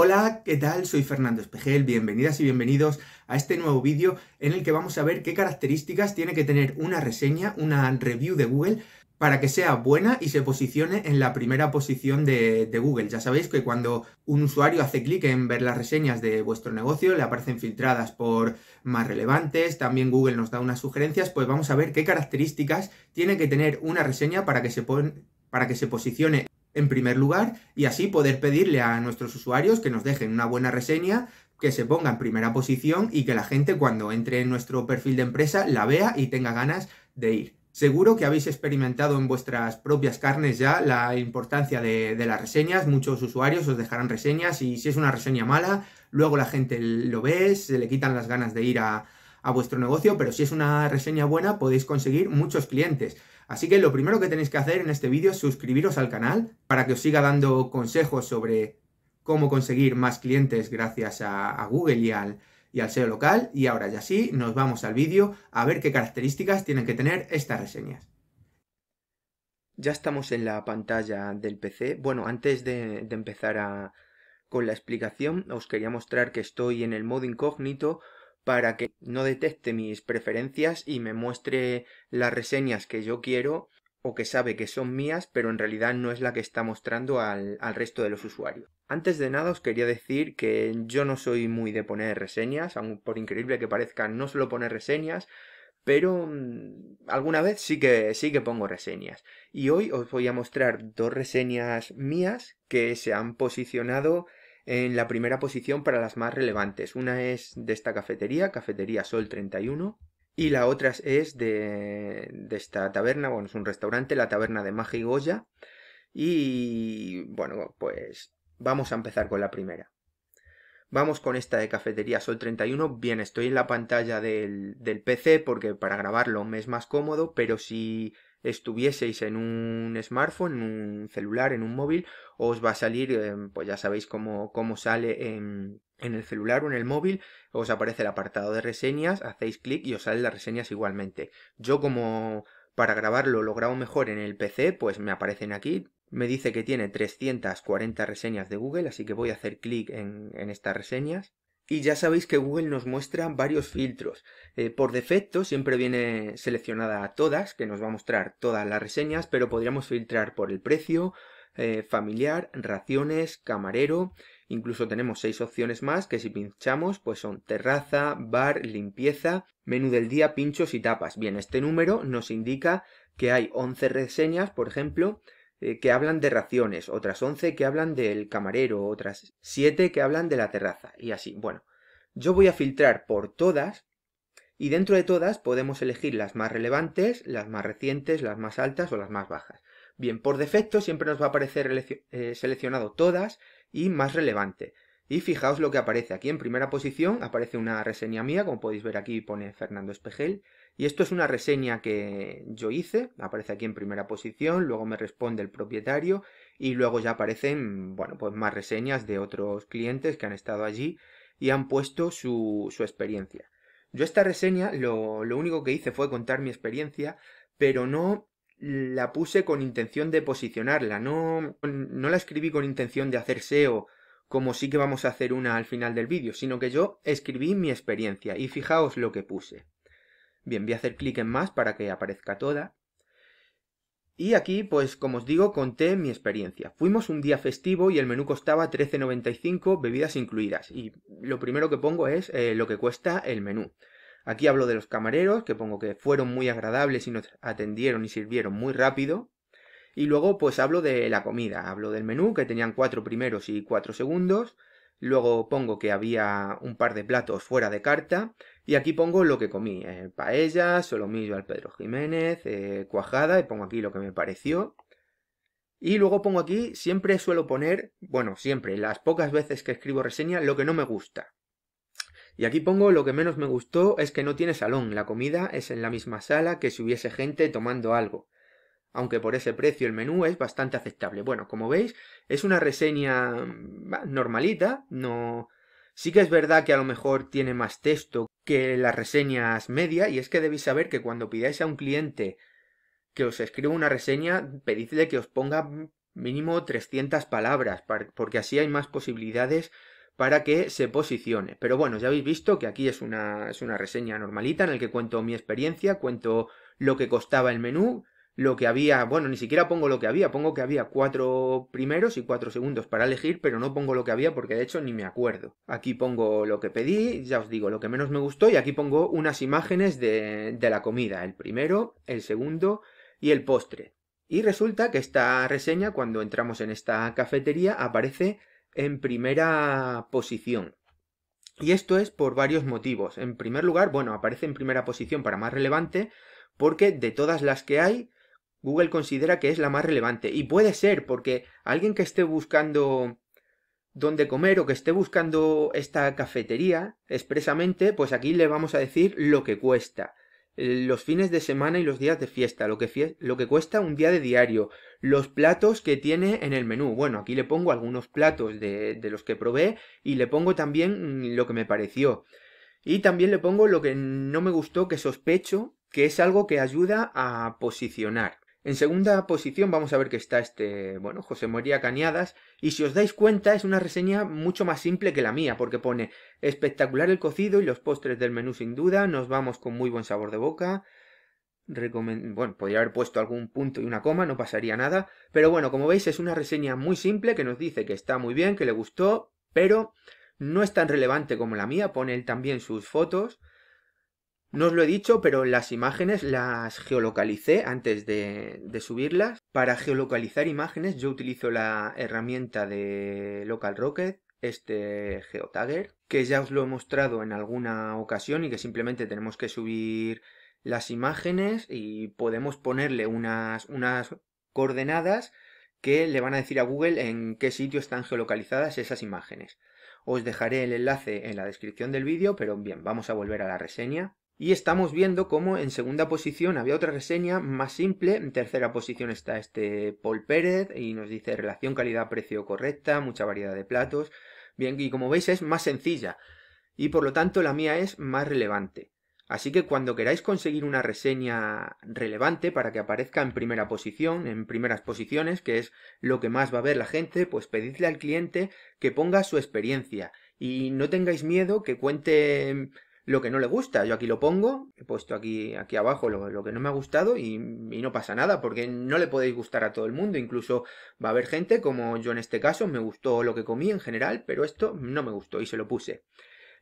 Hola, ¿qué tal? Soy Fernando Espejel, bienvenidas y bienvenidos a este nuevo vídeo en el que vamos a ver qué características tiene que tener una reseña, una review de Google para que sea buena y se posicione en la primera posición de, Google. Ya sabéis que cuando un usuario hace clic en ver las reseñas de vuestro negocio, le aparecen filtradas por más relevantes, también Google nos da unas sugerencias, pues vamos a ver qué características tiene que tener una reseña para que se, para que se posicione en primer lugar y así poder pedirle a nuestros usuarios que nos dejen una buena reseña, que se ponga en primera posición y que la gente cuando entre en nuestro perfil de empresa la vea y tenga ganas de ir. Seguro que habéis experimentado en vuestras propias carnes ya la importancia de, las reseñas. Muchos usuarios os dejarán reseñas y si es una reseña mala, luego la gente lo ve, se le quitan las ganas de ir a, a vuestro negocio, pero si es una reseña buena podéis conseguir muchos clientes. Así que lo primero que tenéis que hacer en este vídeo es suscribiros al canal para que os siga dando consejos sobre cómo conseguir más clientes gracias a, Google y al, SEO local. Y ahora ya sí, nos vamos al vídeo a ver qué características tienen que tener estas reseñas. Ya estamos en la pantalla del PC. Bueno, antes de, de empezar a, con la explicación, os quería mostrar que estoy en el modo incógnito para que no detecte mis preferencias y me muestre las reseñas que yo quiero o que sabe que son mías, pero en realidad no es la que está mostrando al, resto de los usuarios. Antes de nada os quería decir que yo no soy muy de poner reseñas, aun por increíble que parezca no suelo poner reseñas, pero mm, alguna vez sí que, sí que pongo reseñas. Y hoy os voy a mostrar dos reseñas mías que se han posicionado en la primera posición para las más relevantes. Una es de esta cafetería, Cafetería Sol 31, y la otra es de, esta taberna, bueno, es un restaurante, la taberna de Maja y Goya. Y bueno, pues vamos a empezar con la primera. Vamos con esta de Cafetería Sol 31. Bien, estoy en la pantalla del, del PC porque para grabarlo me es más cómodo, pero si estuvieseis en un smartphone, en un celular, en un móvil, os va a salir, eh, pues ya sabéis cómo, cómo sale en, en, el celular o en el móvil, os aparece el apartado de reseñas, hacéis clic y os salen las reseñas igualmente. Yo como para grabarlo lo grabo mejor en el PC, pues me aparecen aquí. Me dice que tiene 340 reseñas de Google, así que voy a hacer clic en estas reseñas y ya sabéis que Google nos muestra varios filtros. Eh, por defecto siempre viene seleccionada a todas, que nos va a mostrar todas las reseñas, pero podríamos filtrar por el precio, eh, familiar, raciones, camarero. Incluso tenemos seis opciones más que si pinchamos pues son terraza, bar, limpieza, menú del día, pinchos y tapas. Bien, este número nos indica que hay 11 reseñas, por ejemplo, eh, que hablan de raciones, otras 11 que hablan del camarero, otras 7 que hablan de la terraza, y así. Bueno, yo voy a filtrar por todas y dentro de todas podemos elegir las más relevantes, las más recientes, las más altas o las más bajas. Bien, por defecto siempre nos va a aparecer eh, seleccionado todas y más relevante. Y fijaos lo que aparece aquí en primera posición, aparece una reseña mía, como podéis ver aquí pone Fernando Espejel, y esto es una reseña que yo hice, aparece aquí en primera posición, luego me responde el propietario y luego ya aparecen, bueno, pues más reseñas de otros clientes que han estado allí y han puesto su, su experiencia. Yo esta reseña lo, lo único que hice fue contar mi experiencia, pero no la puse con intención de posicionarla, no, no la escribí con intención de hacer SEO como sí que vamos a hacer una al final del vídeo, sino que yo escribí mi experiencia y fijaos lo que puse. Bien, voy a hacer clic en más para que aparezca toda. Y aquí, pues como os digo, conté mi experiencia. Fuimos un día festivo y el menú costaba 13.95, bebidas incluidas. Y lo primero que pongo es eh, lo que cuesta el menú. Aquí hablo de los camareros, que pongo que fueron muy agradables y nos atendieron y sirvieron muy rápido. Y luego pues hablo de la comida, hablo del menú, que tenían cuatro primeros y cuatro segundos. Luego pongo que había un par de platos fuera de carta y aquí pongo lo que comí, eh, paella, solomillo al Pedro Jiménez, eh, cuajada, y pongo aquí lo que me pareció. Y luego pongo aquí, siempre suelo poner, bueno, siempre, las pocas veces que escribo reseña, lo que no me gusta. Y aquí pongo lo que menos me gustó es que no tiene salón, la comida es en la misma sala que si hubiese gente tomando algo. Aunque por ese precio el menú es bastante aceptable. Bueno, como veis, es una reseña mm, normalita, no, Sí que es verdad que a lo mejor tiene más texto que las reseñas media, y es que debéis saber que cuando pidáis a un cliente que os escriba una reseña, pedidle que os ponga mínimo 300 palabras, porque así hay más posibilidades para que se posicione. Pero bueno, ya habéis visto que aquí es una, es una reseña normalita en la que cuento mi experiencia, cuento lo que costaba el menú lo que había, bueno, ni siquiera pongo lo que había, pongo que había cuatro primeros y cuatro segundos para elegir, pero no pongo lo que había porque de hecho ni me acuerdo. Aquí pongo lo que pedí, ya os digo, lo que menos me gustó, y aquí pongo unas imágenes de, de la comida, el primero, el segundo y el postre. Y resulta que esta reseña, cuando entramos en esta cafetería, aparece en primera posición. Y esto es por varios motivos. En primer lugar, bueno, aparece en primera posición para más relevante, porque de todas las que hay, Google considera que es la más relevante. Y puede ser, porque alguien que esté buscando dónde comer o que esté buscando esta cafetería expresamente, pues aquí le vamos a decir lo que cuesta. Eh, los fines de semana y los días de fiesta, lo que, lo que cuesta un día de diario, los platos que tiene en el menú. Bueno, aquí le pongo algunos platos de, de los que probé y le pongo también mm, lo que me pareció. Y también le pongo lo que no me gustó, que sospecho que es algo que ayuda a posicionar. En segunda posición vamos a ver que está este, bueno, José Moría Cañadas, y si os dais cuenta es una reseña mucho más simple que la mía, porque pone espectacular el cocido y los postres del menú sin duda, nos vamos con muy buen sabor de boca, bueno, podría haber puesto algún punto y una coma, no pasaría nada, pero bueno, como veis es una reseña muy simple que nos dice que está muy bien, que le gustó, pero no es tan relevante como la mía, pone él también sus fotos, no os lo he dicho, pero las imágenes las geolocalicé antes de, subirlas. Para geolocalizar imágenes yo utilizo la herramienta de Local Rocket este geotagger que ya os lo he mostrado en alguna ocasión y que simplemente tenemos que subir las imágenes y podemos ponerle unas, unas coordenadas que le van a decir a Google en qué sitio están geolocalizadas esas imágenes. Os dejaré el enlace en la descripción del vídeo, pero bien, vamos a volver a la reseña. Y estamos viendo cómo en segunda posición había otra reseña más simple, en tercera posición está este Paul Pérez y nos dice relación calidad-precio correcta, mucha variedad de platos. Bien, y como veis es más sencilla y por lo tanto la mía es más relevante. Así que cuando queráis conseguir una reseña relevante para que aparezca en primera posición, en primeras posiciones, que es lo que más va a ver la gente, pues pedidle al cliente que ponga su experiencia y no tengáis miedo que cuente lo que no le gusta. Yo aquí lo pongo, he puesto aquí, aquí abajo lo, que no me ha gustado y, no pasa nada, porque no le podéis gustar a todo el mundo. Incluso va a haber gente, como yo en este caso, me gustó lo que comí en general, pero esto no me gustó y se lo puse.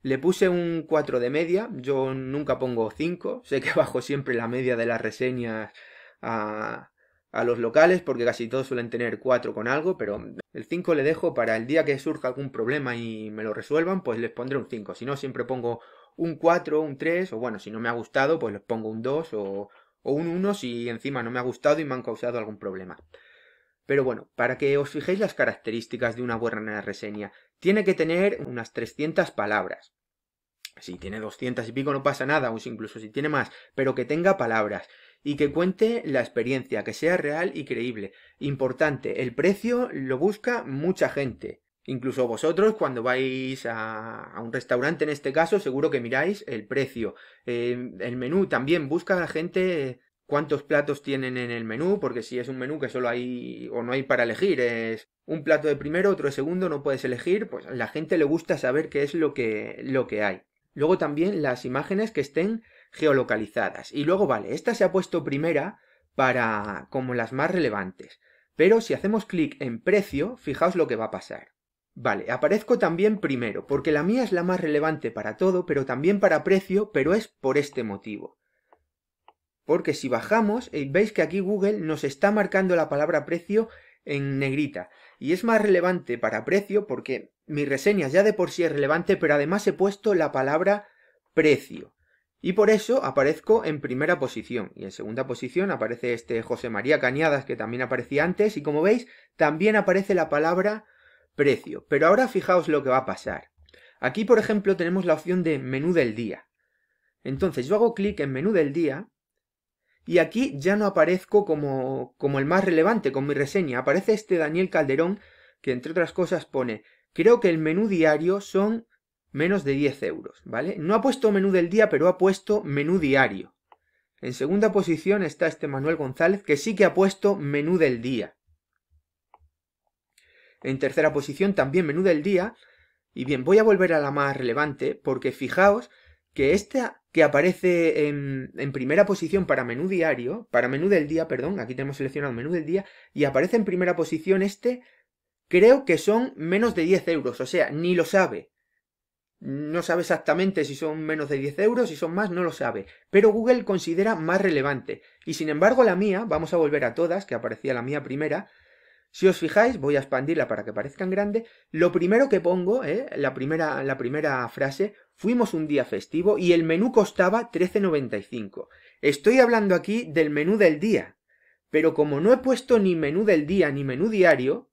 Le puse un 4 de media, yo nunca pongo 5, sé que bajo siempre la media de las reseñas a, a los locales, porque casi todos suelen tener 4 con algo, pero el 5 le dejo para el día que surja algún problema y me lo resuelvan, pues les pondré un 5. Si no, siempre pongo un 4, un 3, o bueno, si no me ha gustado, pues les pongo un 2 o, un 1 si encima no me ha gustado y me han causado algún problema. Pero bueno, para que os fijéis las características de una buena reseña, tiene que tener unas 300 palabras. Si tiene 200 y pico no pasa nada, o incluso si tiene más, pero que tenga palabras y que cuente la experiencia, que sea real y creíble. Importante, el precio lo busca mucha gente. Incluso vosotros cuando vais a, un restaurante en este caso, seguro que miráis el precio. Em, el menú también busca a la gente cuántos platos tienen en el menú, porque si es un menú que solo hay o no hay para elegir, es un plato de primero, otro de segundo, no puedes elegir, pues a la gente le gusta saber qué es lo que, lo que hay. Luego también las imágenes que estén geolocalizadas. Y luego, vale, esta se ha puesto primera para como las más relevantes. Pero si hacemos clic en precio, fijaos lo que va a pasar. Vale, aparezco también primero, porque la mía es la más relevante para todo, pero también para precio, pero es por este motivo. Porque si bajamos, eh, veis que aquí Google nos está marcando la palabra precio en negrita. Y es más relevante para precio porque mi reseña ya de por sí es relevante, pero además he puesto la palabra precio. Y por eso aparezco en primera posición. Y en segunda posición aparece este José María Cañadas que también aparecía antes. Y como veis, también aparece la palabra precio. Pero ahora fijaos lo que va a pasar. Aquí, por ejemplo, tenemos la opción de menú del día. Entonces yo hago clic en menú del día y aquí ya no aparezco como, como el más relevante con mi reseña. Aparece este Daniel Calderón que entre otras cosas pone creo que el menú diario son menos de 10 euros, ¿vale? No ha puesto menú del día, pero ha puesto menú diario. En segunda posición está este Manuel González, que sí que ha puesto menú del día. En tercera posición, también menú del día. Y bien, voy a volver a la más relevante, porque fijaos que esta que aparece en, primera posición para menú diario, para menú del día, perdón, aquí tenemos seleccionado menú del día, y aparece en primera posición este, creo que son menos de 10 euros, o sea, ni lo sabe. No sabe exactamente si son menos de 10 euros, si son más, no lo sabe. Pero Google considera más relevante. Y sin embargo la mía, vamos a volver a todas, que aparecía la mía primera, si os fijáis, voy a expandirla para que parezcan grandes, lo primero que pongo, eh, la, primera, la primera frase, fuimos un día festivo y el menú costaba 13.95. Estoy hablando aquí del menú del día, pero como no he puesto ni menú del día ni menú diario,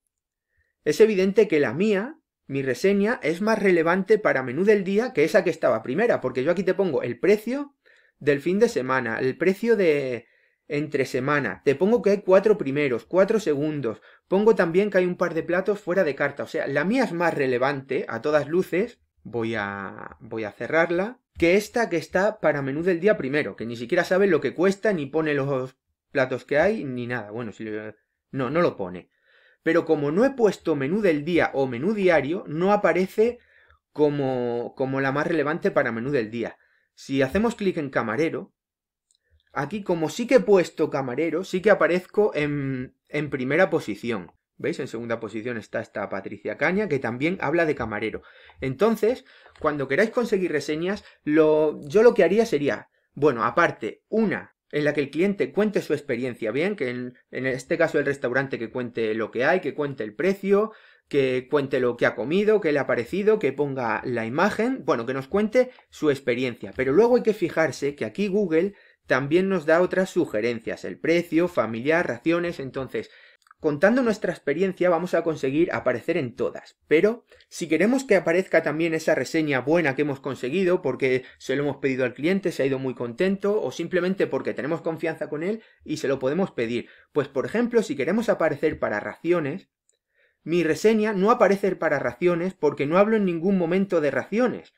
es evidente que la mía, mi reseña, es más relevante para menú del día que esa que estaba primera, porque yo aquí te pongo el precio del fin de semana, el precio de, entre semana. Te pongo que hay cuatro primeros, cuatro segundos. Pongo también que hay un par de platos fuera de carta. O sea, la mía es más relevante, a todas luces. Voy a, voy a cerrarla. Que esta que está para menú del día primero, que ni siquiera sabe lo que cuesta, ni pone los platos que hay, ni nada. Bueno, no, no lo pone. Pero como no he puesto menú del día o menú diario, no aparece como, como la más relevante para menú del día. Si hacemos clic en camarero, Aquí, como sí que he puesto camarero, sí que aparezco en, en primera posición. ¿Veis? En segunda posición está esta Patricia Caña, que también habla de camarero. Entonces, cuando queráis conseguir reseñas, lo, yo lo que haría sería, bueno, aparte, una en la que el cliente cuente su experiencia, bien, que en, en este caso el restaurante que cuente lo que hay, que cuente el precio, que cuente lo que ha comido, que le ha parecido, que ponga la imagen, bueno, que nos cuente su experiencia. Pero luego hay que fijarse que aquí Google también nos da otras sugerencias, el precio, familiar, raciones, entonces, contando nuestra experiencia vamos a conseguir aparecer en todas, pero si queremos que aparezca también esa reseña buena que hemos conseguido porque se lo hemos pedido al cliente, se ha ido muy contento o simplemente porque tenemos confianza con él y se lo podemos pedir, pues por ejemplo, si queremos aparecer para raciones, mi reseña no aparece para raciones porque no hablo en ningún momento de raciones.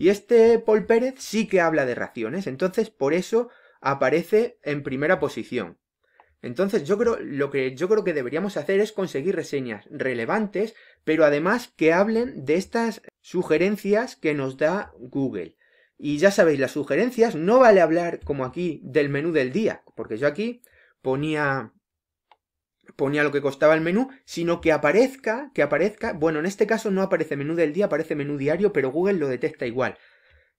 Y este Paul Pérez sí que habla de raciones, entonces por eso aparece en primera posición. Entonces yo creo, lo que yo creo que deberíamos hacer es conseguir reseñas relevantes, pero además que hablen de estas sugerencias que nos da Google. Y ya sabéis, las sugerencias no vale hablar como aquí del menú del día, porque yo aquí ponía ponía lo que costaba el menú, sino que aparezca, que aparezca, bueno, en este caso no aparece menú del día, aparece menú diario, pero Google lo detecta igual.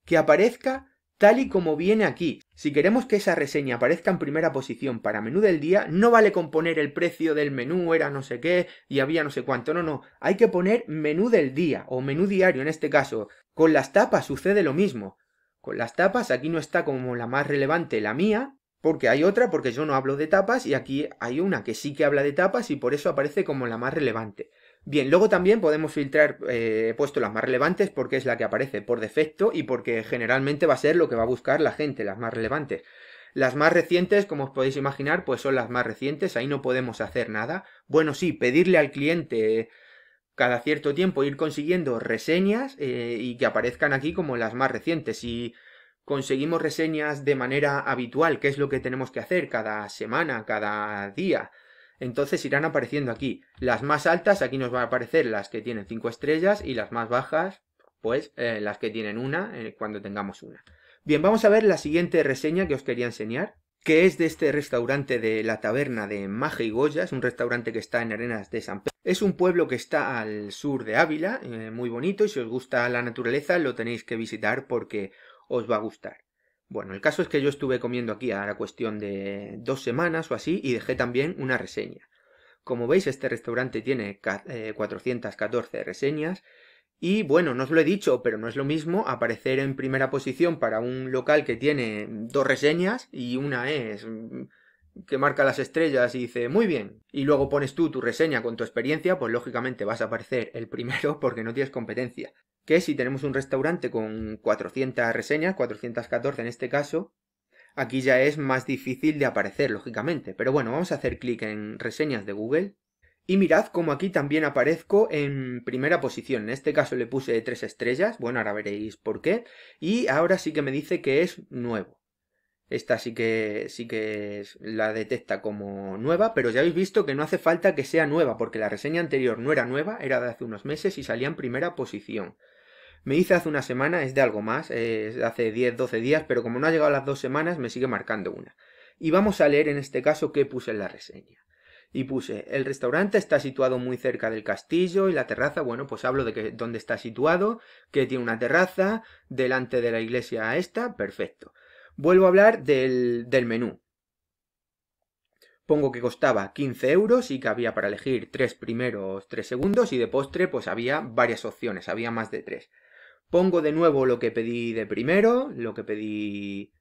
Que aparezca tal y como viene aquí. Si queremos que esa reseña aparezca en primera posición para menú del día, no vale con poner el precio del menú era no sé qué y había no sé cuánto, no, no, hay que poner menú del día o menú diario en este caso. Con las tapas sucede lo mismo. Con las tapas aquí no está como la más relevante la mía, porque hay otra, porque yo no hablo de tapas y aquí hay una que sí que habla de tapas y por eso aparece como la más relevante. Bien, luego también podemos filtrar, eh, he puesto las más relevantes porque es la que aparece por defecto y porque generalmente va a ser lo que va a buscar la gente, las más relevantes. Las más recientes, como os podéis imaginar, pues son las más recientes, ahí no podemos hacer nada. Bueno, sí, pedirle al cliente cada cierto tiempo ir consiguiendo reseñas eh, y que aparezcan aquí como las más recientes. Si conseguimos reseñas de manera habitual, que es lo que tenemos que hacer cada semana, cada día, entonces irán apareciendo aquí. Las más altas, aquí nos van a aparecer las que tienen cinco estrellas y las más bajas, pues eh, las que tienen una eh, cuando tengamos una. Bien, vamos a ver la siguiente reseña que os quería enseñar, que es de este restaurante de la taberna de Maje y Goya, es un restaurante que está en Arenas de San Pedro. Es un pueblo que está al sur de Ávila, eh, muy bonito, y si os gusta la naturaleza lo tenéis que visitar porque os va a gustar. Bueno, el caso es que yo estuve comiendo aquí a la cuestión de dos semanas o así y dejé también una reseña. Como veis, este restaurante tiene 414 eh, reseñas y bueno, no os lo he dicho, pero no es lo mismo aparecer en primera posición para un local que tiene dos reseñas y una es mm, que marca las estrellas y dice muy bien y luego pones tú tu reseña con tu experiencia, pues lógicamente vas a aparecer el primero porque no tienes competencia que si tenemos un restaurante con 400 reseñas, 414 en este caso, aquí ya es más difícil de aparecer, lógicamente. Pero bueno, vamos a hacer clic en reseñas de Google. Y mirad cómo aquí también aparezco en primera posición. En este caso le puse tres estrellas. Bueno, ahora veréis por qué. Y ahora sí que me dice que es nuevo. Esta sí que, sí que la detecta como nueva, pero ya habéis visto que no hace falta que sea nueva, porque la reseña anterior no era nueva, era de hace unos meses y salía en primera posición. Me hice hace una semana, es de algo más, es hace 10, 12 días, pero como no ha llegado a las dos semanas, me sigue marcando una. Y vamos a leer en este caso qué puse en la reseña. Y puse, el restaurante está situado muy cerca del castillo y la terraza, bueno, pues hablo de que, dónde está situado, que tiene una terraza, delante de la iglesia esta, perfecto. Vuelvo a hablar del, del menú. Pongo que costaba 15 euros y que había para elegir tres primeros, tres segundos y de postre pues había varias opciones, había más de tres. Pongo de nuevo lo que pedí de primero, lo que pedí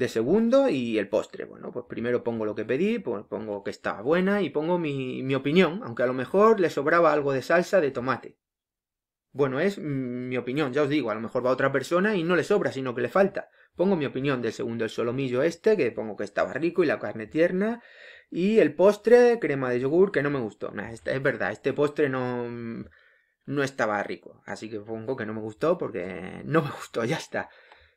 de segundo y el postre. Bueno, pues primero pongo lo que pedí, pues pongo que estaba buena y pongo mi, opinión, aunque a lo mejor le sobraba algo de salsa de tomate. Bueno, es mi opinión, ya os digo, a lo mejor va otra persona y no le sobra, sino que le falta. Pongo mi opinión del segundo, el solomillo este, que pongo que estaba rico y la carne tierna. Y el postre, crema de yogur, que no me gustó. Este, es verdad, este postre no no estaba rico. Así que pongo que no me gustó porque no me gustó, ya está.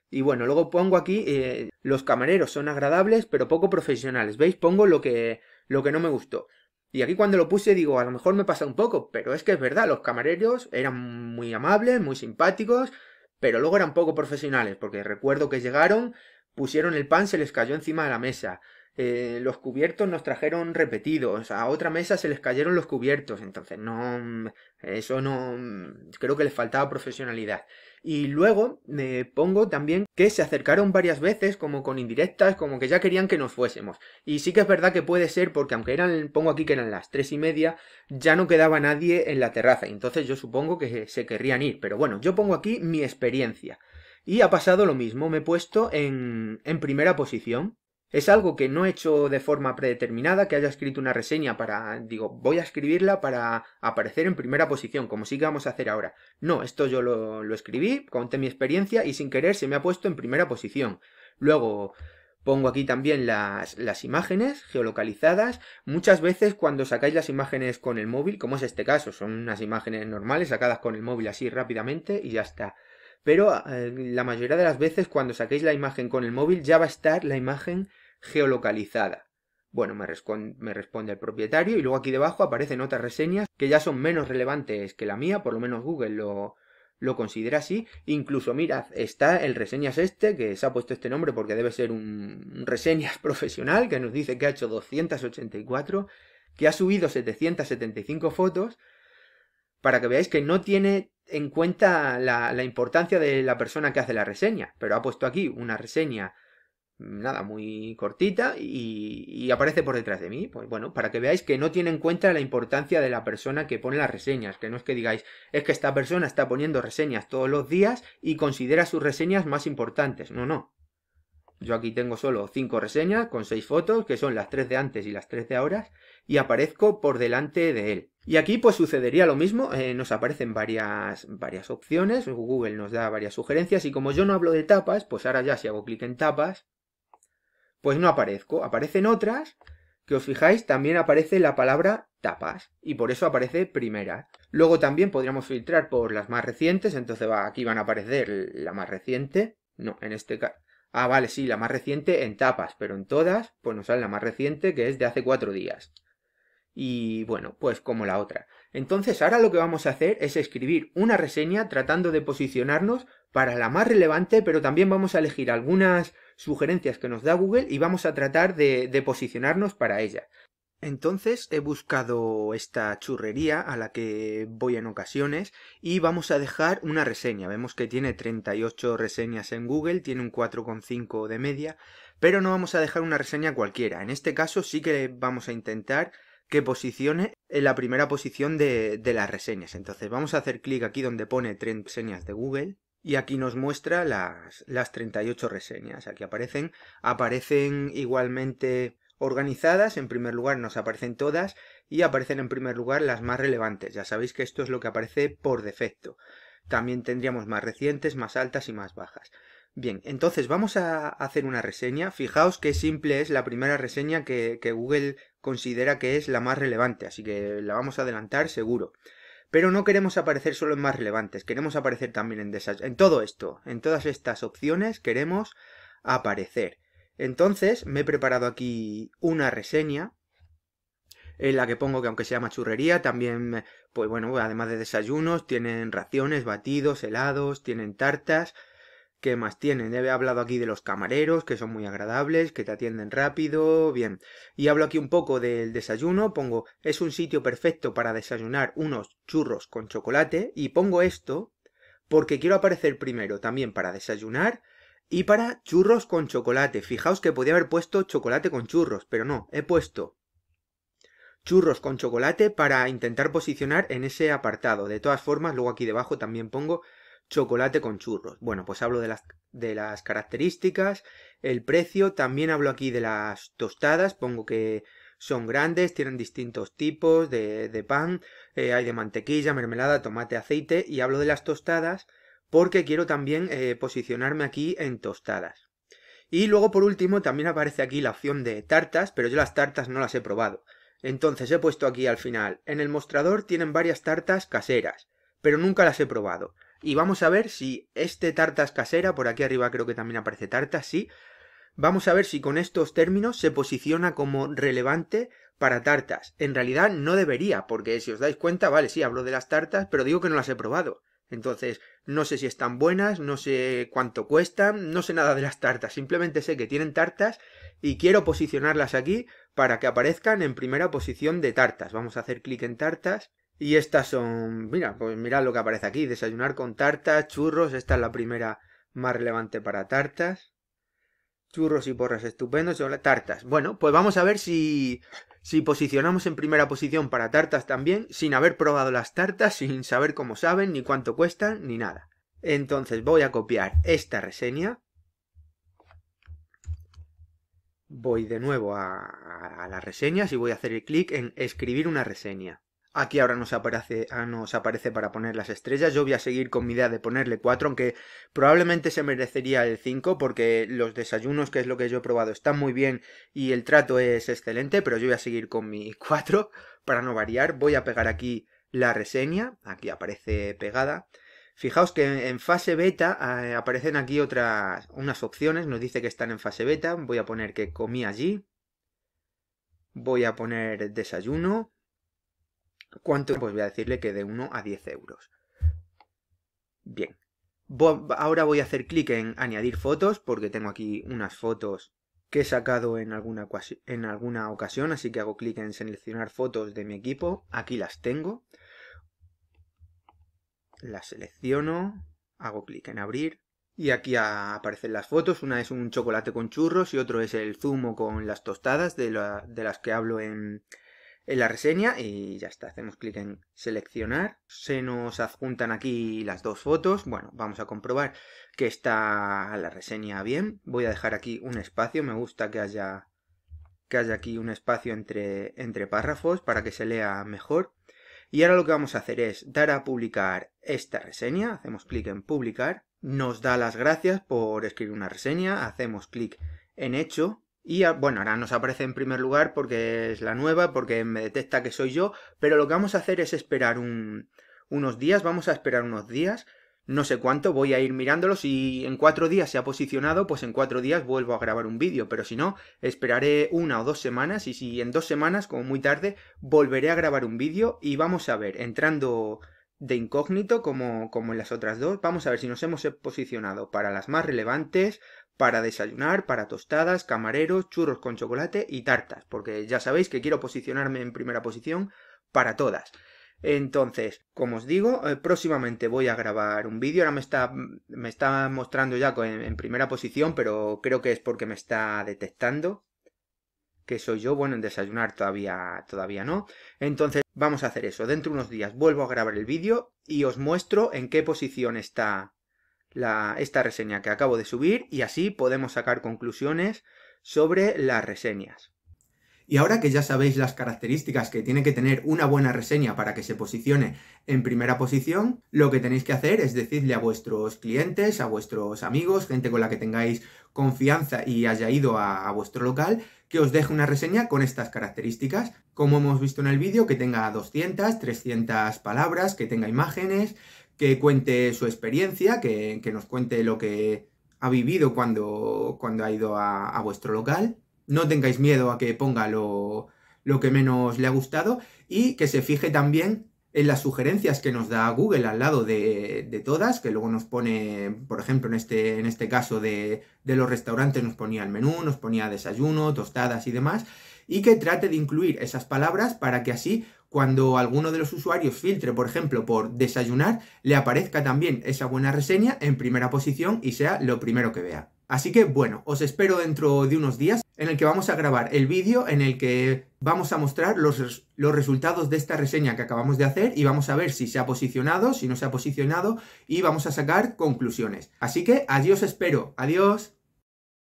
Y bueno, luego pongo aquí, eh, los camareros son agradables pero poco profesionales. ¿Veis? Pongo lo que, lo que no me gustó. Y aquí cuando lo puse digo, a lo mejor me pasa un poco, pero es que es verdad, los camareros eran muy amables, muy simpáticos, pero luego eran poco profesionales, porque recuerdo que llegaron, pusieron el pan, se les cayó encima de la mesa. Eh, los cubiertos nos trajeron repetidos, a otra mesa se les cayeron los cubiertos, entonces no, eso no, creo que les faltaba profesionalidad. Y luego me pongo también que se acercaron varias veces, como con indirectas, como que ya querían que nos fuésemos. Y sí que es verdad que puede ser, porque aunque eran, pongo aquí que eran las tres y media, ya no quedaba nadie en la terraza. Entonces yo supongo que se querrían ir. Pero bueno, yo pongo aquí mi experiencia. Y ha pasado lo mismo, me he puesto en, en primera posición. Es algo que no he hecho de forma predeterminada, que haya escrito una reseña para, digo, voy a escribirla para aparecer en primera posición, como sí que vamos a hacer ahora. No, esto yo lo, escribí, conté mi experiencia y sin querer se me ha puesto en primera posición. Luego, pongo aquí también las, las, imágenes geolocalizadas. Muchas veces cuando sacáis las imágenes con el móvil, como es este caso, son unas imágenes normales sacadas con el móvil así rápidamente y ya está. Pero eh, la mayoría de las veces cuando saquéis la imagen con el móvil ya va a estar la imagen geolocalizada. Bueno, me, responde el propietario y luego aquí debajo aparecen otras reseñas que ya son menos relevantes que la mía, por lo menos Google lo, considera así. Incluso, mirad, está el reseñas este, que se ha puesto este nombre porque debe ser un, reseñas profesional, que nos dice que ha hecho 284, que ha subido 775 fotos, para que veáis que no tiene en cuenta la importancia de la persona que hace la reseña, pero ha puesto aquí una reseña nada, muy cortita y, aparece por detrás de mí. Pues bueno, para que veáis que no tiene en cuenta la importancia de la persona que pone las reseñas, que no es que digáis, es que esta persona está poniendo reseñas todos los días y considera sus reseñas más importantes. No, no. Yo aquí tengo solo cinco reseñas con seis fotos, que son las tres de antes y las tres de ahora, y aparezco por delante de él. Y aquí pues sucedería lo mismo, eh, nos aparecen varias, varias opciones, Google nos da varias sugerencias, y como yo no hablo de tapas, pues ahora ya si hago clic en tapas, pues no aparezco. Aparecen otras que os fijáis también aparece la palabra tapas y por eso aparece primera. Luego también podríamos filtrar por las más recientes, entonces va, aquí van a aparecer la más reciente. No, en este caso... Ah, vale, sí, la más reciente en tapas, pero en todas, pues nos sale la más reciente que es de hace cuatro días. Y bueno, pues como la otra. Entonces ahora lo que vamos a hacer es escribir una reseña tratando de posicionarnos para la más relevante, pero también vamos a elegir algunas sugerencias que nos da Google y vamos a tratar de, posicionarnos para ella Entonces he buscado esta churrería a la que voy en ocasiones y vamos a dejar una reseña. Vemos que tiene 38 reseñas en Google, tiene un 4,5 de media, pero no vamos a dejar una reseña cualquiera. En este caso sí que vamos a intentar que posicione en la primera posición de, de las reseñas. Entonces vamos a hacer clic aquí donde pone reseñas de Google y aquí nos muestra las, las 38 reseñas. Aquí aparecen. Aparecen igualmente organizadas. En primer lugar nos aparecen todas y aparecen en primer lugar las más relevantes. Ya sabéis que esto es lo que aparece por defecto. También tendríamos más recientes, más altas y más bajas. Bien, entonces vamos a hacer una reseña. Fijaos que simple es la primera reseña que, que Google considera que es la más relevante, así que la vamos a adelantar seguro. Pero no queremos aparecer solo en más relevantes, queremos aparecer también en, en todo esto, en todas estas opciones queremos aparecer. Entonces me he preparado aquí una reseña en la que pongo que aunque sea machurrería, también, pues bueno, además de desayunos, tienen raciones, batidos, helados, tienen tartas, ¿Qué más tienen? He hablado aquí de los camareros, que son muy agradables, que te atienden rápido, bien. Y hablo aquí un poco del desayuno, pongo, es un sitio perfecto para desayunar unos churros con chocolate, y pongo esto porque quiero aparecer primero también para desayunar y para churros con chocolate. Fijaos que podía haber puesto chocolate con churros, pero no, he puesto churros con chocolate para intentar posicionar en ese apartado. De todas formas, luego aquí debajo también pongo chocolate con churros. Bueno, pues hablo de las, de las características, el precio, también hablo aquí de las tostadas, pongo que son grandes, tienen distintos tipos de, de pan, eh, hay de mantequilla, mermelada, tomate, aceite, y hablo de las tostadas porque quiero también eh, posicionarme aquí en tostadas. Y luego por último también aparece aquí la opción de tartas, pero yo las tartas no las he probado. Entonces he puesto aquí al final, en el mostrador tienen varias tartas caseras, pero nunca las he probado. Y vamos a ver si este tartas casera, por aquí arriba creo que también aparece tartas, sí. Vamos a ver si con estos términos se posiciona como relevante para tartas. En realidad no debería, porque si os dais cuenta, vale, sí, hablo de las tartas, pero digo que no las he probado. Entonces, no sé si están buenas, no sé cuánto cuestan, no sé nada de las tartas, simplemente sé que tienen tartas y quiero posicionarlas aquí para que aparezcan en primera posición de tartas. Vamos a hacer clic en tartas y estas son, mira, pues mirad lo que aparece aquí, desayunar con tartas, churros, esta es la primera más relevante para tartas. Churros y porras estupendos son las tartas. Bueno, pues vamos a ver si, si posicionamos en primera posición para tartas también, sin haber probado las tartas, sin saber cómo saben, ni cuánto cuestan, ni nada. Entonces voy a copiar esta reseña. Voy de nuevo a, a las reseñas y voy a hacer el clic en escribir una reseña. Aquí ahora nos aparece, ah, aparece para poner las estrellas. Yo voy a seguir con mi idea de ponerle 4, aunque probablemente se merecería el 5 porque los desayunos, que es lo que yo he probado, están muy bien y el trato es excelente, pero yo voy a seguir con mi 4 para no variar. Voy a pegar aquí la reseña, aquí aparece pegada. Fijaos que en fase beta eh, aparecen aquí otras unas opciones, nos dice que están en fase beta, voy a poner que comí allí, voy a poner desayuno, ¿Cuánto? Pues voy a decirle que de 1 a 10 euros. Bien. Ahora voy a hacer clic en añadir fotos porque tengo aquí unas fotos que he sacado en alguna, en alguna ocasión, así que hago clic en seleccionar fotos de mi equipo. Aquí las tengo. Las selecciono, hago clic en abrir y aquí aparecen las fotos. Una es un chocolate con churros y otro es el zumo con las tostadas de las que hablo en, en la reseña y ya está. Hacemos clic en seleccionar. Se nos adjuntan aquí las dos fotos. Bueno, vamos a comprobar que está la reseña bien. Voy a dejar aquí un espacio. Me gusta que haya, que haya aquí un espacio entre, entre párrafos para que se lea mejor. Y ahora lo que vamos a hacer es dar a publicar esta reseña. Hacemos clic en publicar. Nos da las gracias por escribir una reseña. Hacemos clic en hecho y ah, bueno, ahora nos aparece en primer lugar porque es la nueva, porque me detecta que soy yo, pero lo que vamos a hacer es esperar unos días, vamos a esperar unos días, no sé cuánto, voy a ir mirándolo, si en cuatro días se ha posicionado, pues en cuatro días vuelvo a grabar un vídeo, pero si no, esperaré una o dos semanas y si en dos semanas, como muy tarde, volveré a grabar un vídeo y vamos a ver, entrando de incógnito como, como en las otras dos, vamos a ver si nos hemos posicionado para las más relevantes, para desayunar, para tostadas, camareros, churros con chocolate y tartas, porque ya sabéis que quiero posicionarme en primera posición para todas. Entonces, como os digo, eh, próximamente voy a grabar un vídeo. Ahora me está, me está mostrando ya en, primera posición, pero creo que es porque me está detectando que soy yo. Bueno, en desayunar todavía, todavía no. Entonces, vamos a hacer eso. Dentro de unos días vuelvo a grabar el vídeo y os muestro en qué posición está esta reseña que acabo de subir y así podemos sacar conclusiones sobre las reseñas. Y ahora que ya sabéis las características que tiene que tener una buena reseña para que se posicione en primera posición, lo que tenéis que hacer es decirle a vuestros clientes, a vuestros amigos, gente con la que tengáis confianza y haya ido a, a vuestro local, que os deje una reseña con estas características, como hemos visto en el vídeo, que tenga 200, 300 palabras, que tenga imágenes, que cuente su experiencia, que, nos cuente lo que ha vivido cuando, cuando ha ido a, vuestro local. No tengáis miedo a que ponga lo, que menos le ha gustado y que se fije también en las sugerencias que nos da Google al lado de, todas, que luego nos pone, por ejemplo, en este, en este caso de, los restaurantes, nos ponía el menú, nos ponía desayuno, tostadas y demás, y que trate de incluir esas palabras para que así cuando alguno de los usuarios filtre, por ejemplo, por desayunar, le aparezca también esa buena reseña en primera posición y sea lo primero que vea. Así que bueno, os espero dentro de unos días en el que vamos a grabar el vídeo en el que vamos a mostrar los, resultados de esta reseña que acabamos de hacer y vamos a ver si se ha posicionado, si no se ha posicionado y vamos a sacar conclusiones. Así que adiós espero, adiós.